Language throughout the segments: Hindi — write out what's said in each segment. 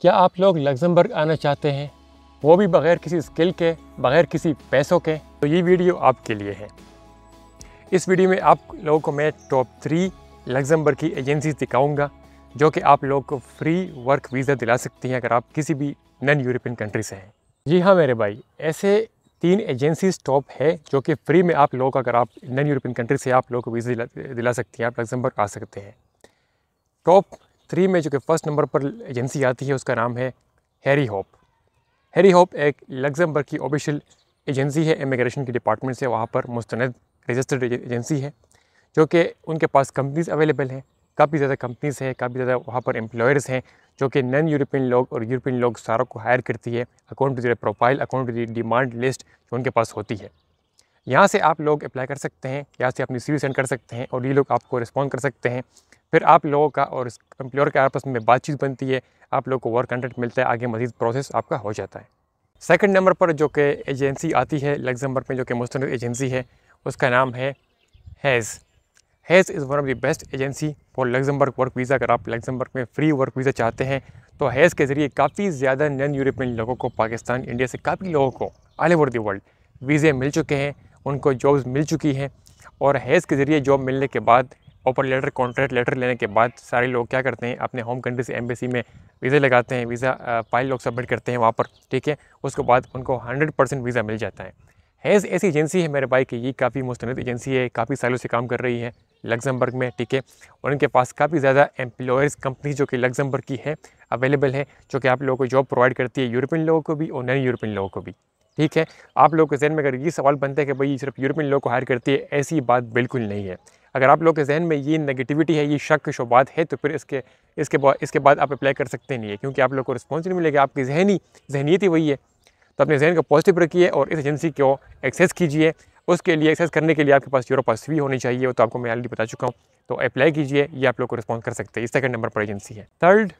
क्या आप लोग लग्जमबर्ग आना चाहते हैं वो भी बगैर किसी स्किल के बगैर किसी पैसों के तो ये वीडियो आपके लिए है इस वीडियो में आप लोगों को मैं टॉप थ्री लग्जमबर्ग की एजेंसीज दिखाऊंगा जो कि आप लोगों को फ्री वर्क वीज़ा दिला सकती हैं अगर आप किसी भी नन यूरोपियन कंट्री से हैं जी हाँ मेरे भाई ऐसे तीन एजेंसीज टॉप है जो कि फ्री में आप लोग अगर आप नन यूरोपियन कंट्री से आप लोग को वीज़ा दिला, दिला सकती हैं आप लग्जमबर्ग आ सकते हैं टॉप थ्री में जो कि फर्स्ट नंबर पर एजेंसी आती है उसका नाम है हैरी होप हैरी होप एक लग्जमबर्ग की ऑफिशियल एजेंसी है इमिग्रेशन की डिपार्टमेंट से वहाँ पर मुस्तंद रजिस्टर्ड एजेंसी है जो कि उनके पास कंपनीज़ अवेलेबल हैं काफ़ी ज़्यादा कंपनीज़ हैं काफ़ी ज़्यादा वहाँ पर एम्प्लॉयर्स हैं जो कि नन यूरोपियन लोग और यूरोपियन लोग सारों को हायर करती है account to their profile account to the demand list जो उनके पास होती है यहाँ से आप लोग अप्लाई कर सकते हैं यहाँ से अपनी सी सेंड कर सकते हैं और ये लोग आपको रिस्पॉन्ड कर सकते हैं फिर आप लोगों का और एम्प्लॉयर के आपस में बातचीत बनती है आप लोग को वर्क कंटेंट मिलता है आगे मजीद प्रोसेस आपका हो जाता है सेकंड नंबर पर जो कि एजेंसी आती है लग्जमबर्ग में जो कि मुस्त एजेंसी है उसका नाम है Hays Hays is one of the best agency for Luxembourg work visa अगर आप लग्जमबर्ग में फ्री वर्क वीज़ा चाहते हैं तो हैज़ के ज़रिए काफ़ी ज़्यादा नन यूरोपियन लोगों को पाकिस्तान इंडिया से काफ़ी लोगों को ऑल ओवर दी वर्ल्ड वीज़े मिल चुके हैं उनको जॉब्स मिल चुकी हैं और हैज़ के ज़रिए जॉब मिलने के बाद ऑपर लेटर कॉन्ट्रैक्ट लेटर लेने के बाद सारे लोग क्या करते हैं अपने होम कंट्री से एम्बेसी में वीज़ा लगाते हैं वीज़ा फाइल लोग सबमिट करते हैं वहाँ पर ठीक है उसके बाद उनको हंड्रेड परसेंट वीज़ा मिल जाता है हैज़ ऐसी एजेंसी है मेरे भाई की ये काफ़ी मुस्तंद एजेंसी है काफ़ी सालों से काम कर रही है लग्जमबर्ग में ठीक है और इनके पास काफ़ी ज़्यादा एम्प्लॉयर्स कंपनी जो कि लग्जमबर्ग की है अवेलेबल है जो कि आप लोगों को जॉब प्रोवाइड करती है यूरोपियन लोगों को भी और नॉन यूरोपियन लोगों को भी ठीक है आप लोग के जहन में अगर ये सवाल बनता है कि भाई सिर्फ यूरोपियन लोग को हायर करती है ऐसी बात बिल्कुल नहीं है अगर आप लोग के जहन में ये नेगेटिविटी है ये शक शुबात है तो फिर इसके इसके बाद इसके बाद आप अप्लाई कर सकते नहीं है क्योंकि आप लोग को रिस्पॉन्स नहीं मिलेगा आपकी जहनी जहनीत ही वही है तो अपने जहन को पॉजिटिव रखिए और इस एजेंसी को एक्सेस कीजिए उसके लिए एक्सेस करने के लिए आपके पास यूरोप पास भी होनी चाहिए तो आपको मैं ऑलरेडी बता चुका हूँ तो अप्लाई कीजिए ये आप लोग को रिस्पॉन्स कर सकते हैं सेकंड नंबर पर एजेंसी है थर्ड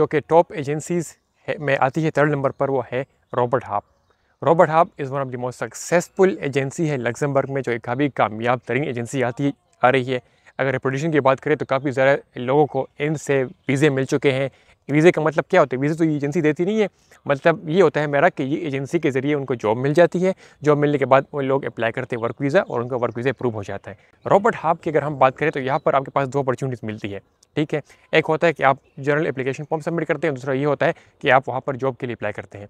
जो कि टॉप एजेंसीज़ में आती है थर्ड नंबर पर वो है Robert Half Robert Half is one of the most successful agency है लग्जमबर्ग में जो एक काफ़ी कामयाब तरीन एजेंसी आती आ रही है अगर रिपोर्टेशन की बात करें तो काफ़ी ज़्यादा लोगों को इनसे वीज़े मिल चुके हैं वीज़े का मतलब क्या होता है वीज़े तो ये एजेंसी देती नहीं है मतलब ये होता है मेरा कि ये एजेंसी के ज़रिए उनको जॉब मिल जाती है जॉब मिलने के बाद वो लोग अप्लाई करते हैं वर्क वीज़ा और उनका वर्क वीज़ा अप्रूव हो जाता है रॉबर्ट हाब की अगर हम बात करें तो यहाँ पर आपके पास दो अपॉर्चुनिटीज़ मिलती है ठीक है एक होता है कि आप जनरल एप्लीकेशन फॉर्म सबमिट करते हैं दूसरा ये होता है कि आप वहाँ पर जॉब के लिए अप्लाई करते हैं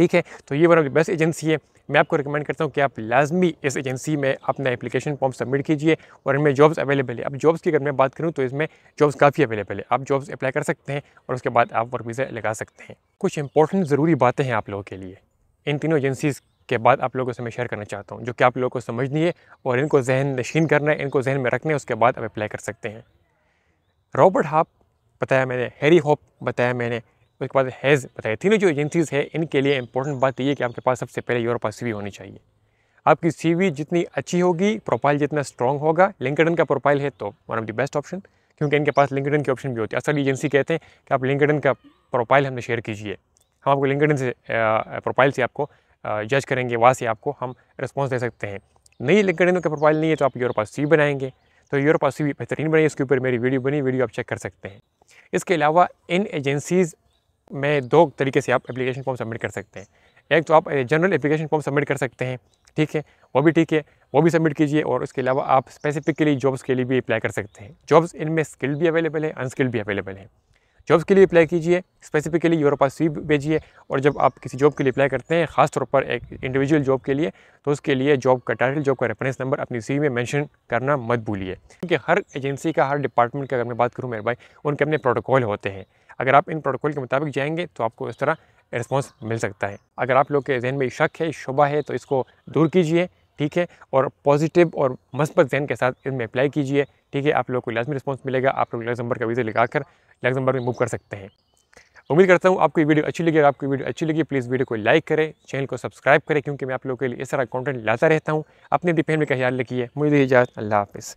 ठीक है तो ये one of the best agency है मैं आपको रिकमेंड करता हूँ कि आप लाजमी इस एजेंसी में अपना एप्लीकेशन फॉर्म सबमिट कीजिए और इनमें जॉब्स अवेलेबल है अब जॉब्स की अगर मैं बात करूँ तो इसमें जॉब्स काफ़ी अवेलेबल है आप जॉब्स अप्लाई कर सकते हैं और उसके बाद आप वर्क वीज़ा लगा सकते हैं कुछ इंपॉर्टेंट ज़रूरी बातें हैं आप लोगों के लिए इन तीनों एजेंसीज़ के बाद आप लोगों से मैं शेयर करना चाहता हूँ जो कि आप लोगों को समझनी है और इनको जहन नशीन करना है इनको जहन में रखना है उसके बाद आप अप्लाई कर सकते हैं रॉबर्ट हाप बताया मैंने हैरी हॉप बताया मैंने उसके तो बाद हैज़ बताए तीनों जो एजेंसीज़ हैं इनके लिए इंपॉर्टेंट बात ये कि आपके पास सबसे पहले यूरोपा सी सी होनी चाहिए आपकी सी जितनी अच्छी होगी प्रोफाइल जितना स्ट्रॉन्ग होगा लिंकडन का प्रोफाइल है तो one of the best option क्योंकि इनके पास लिंकडन की ऑप्शन भी होती है असल एजेंसी कहते हैं कि आप लिंकडन का प्रोफाइल हमने शेयर कीजिए हम आपको लिंकडन से प्रोफाइल से आपको जज करेंगे वहाँ से आपको हम रिस्पॉन्स दे सकते हैं नई लिंकडन का प्रोफाइल नहीं है तो आप यूरोपा सी बनाएंगे तो यूरोप सी बेहतरीन बनी इसके ऊपर मेरी वीडियो बनी वीडियो आप चेक कर सकते हैं इसके अलावा इन एजेंसीज़ మే దోగ్ తరీకే సే ఆప్ అప్లికేషన్ ఫామ్ సబ్మిట్ కర్ సక్తే హై యాక్ తో ఆప్ జనరల్ అప్లికేషన్ ఫామ్ సబ్మిట్ కర్ సక్తే హై ఠీక్ హై వో బి ఠీక్ హై వో బి సబ్మిట్ కీజియే ఔర్ ఉస్ కే ఇలవా ఆప్ స్పెసిఫికలీ జాబ్స్ కే లియే బి అప్లై కర్ సక్తే హై జాబ్స్ ఇన్ మే స్కిల్ బి అవైలబుల్ హై అన్ స్కిల్ బి అవైలబుల్ హై జాబ్స్ కే లియే అప్లై కీజియే స్పెసిఫికలీ యువర్ రెజ్యూమె బేజియే ఔర్ జబ్ ఆప్ కিসি జాబ్ కే లియే అప్లై కర్తే హై ఖాస్ తరహ్ పర్ ఏక్ ఇండివిడ్యుయల్ జాబ్ కే లియే తో ఉస్ కే లియే జాబ్ కా టైటిల్ జాబ్ కా రిఫరెన్స్ నంబర్ అప్ని సీ వి మే మెన్షన్ కర్నా మత్ బూలీయే కి హర్ ఏజెన్సీ अगर आप इन प्रोटोकॉल के मुताबिक जाएंगे तो आपको इस तरह रिस्पॉन्स मिल सकता है अगर आप लोग के जहन में शक है शुबा है तो इसको दूर कीजिए ठीक है और पॉजिटिव और मस्बत जहन के साथ इनमें अप्लाई कीजिए ठीक है आप लोग को लाजमी रिस्पॉन्स मिलेगा आप लोग लगजम्बर का वीज़ा लगाकर लग्जमबर्ग में मूव कर सकते हैं उम्मीद करता हूँ आपको ये वीडियो अच्छी लगी अगर आपको वीडियो अच्छी लगी प्लीज़ वीडियो को लाइक करें चैनल को सब्सक्राइब करें क्योंकि मैं आप लोगों के लिए इस तरह कंटेंट लाता रहता हूँ अपने भी फैमिली का ख्याल रखिए मुझे इजाज़त अल्लाह हाफिज़